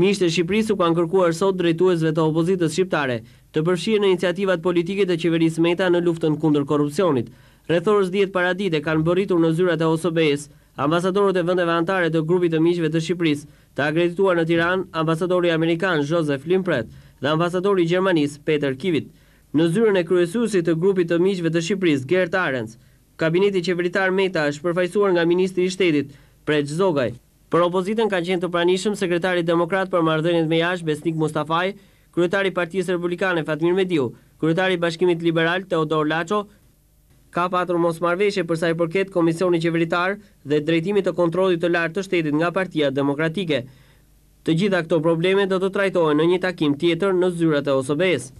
Mishte Shqipërisë u kanë kërkuar sot drejtuesve të opozitës shqiptare të përfshirë në iniciativat politike të qeverisë Meta në luftën kundër korrupsionit. Rreth orës 10 paradite kanë bëritur në zyrat e osobejës s ambasadorët e vendeve anëtare të grupit të miqve të Shqipërisë, të akredituar në Tiranë, ambasadori amerikan Joseph Limpret dhe ambasadori i Gjermanisë Peter Kivit. Në zyrën e kryesuesit të grupit të miqve të Shqipërisë, Gert Arends, kabineti qeveritar Meta është përfaqësuar nga ministri i shtetit Prej Zogaj Për opozitën ka qenë të pranishëm sekretari demokrat për marrëdhënien me jashtë Besnik Mustafaj, kryetari i Partisë Republikane Fatmir Mediu, kryetari i Bashkimit Liberal Teodor Laço ka patur mosmarrëveshje për sa i përket komisionit qeveritar dhe drejtimit të kontrollit të lartë të shtetit nga Partia Demokratike. Të gjitha këto probleme do të trajtohen në një takim tjetër në zyrat e osobes.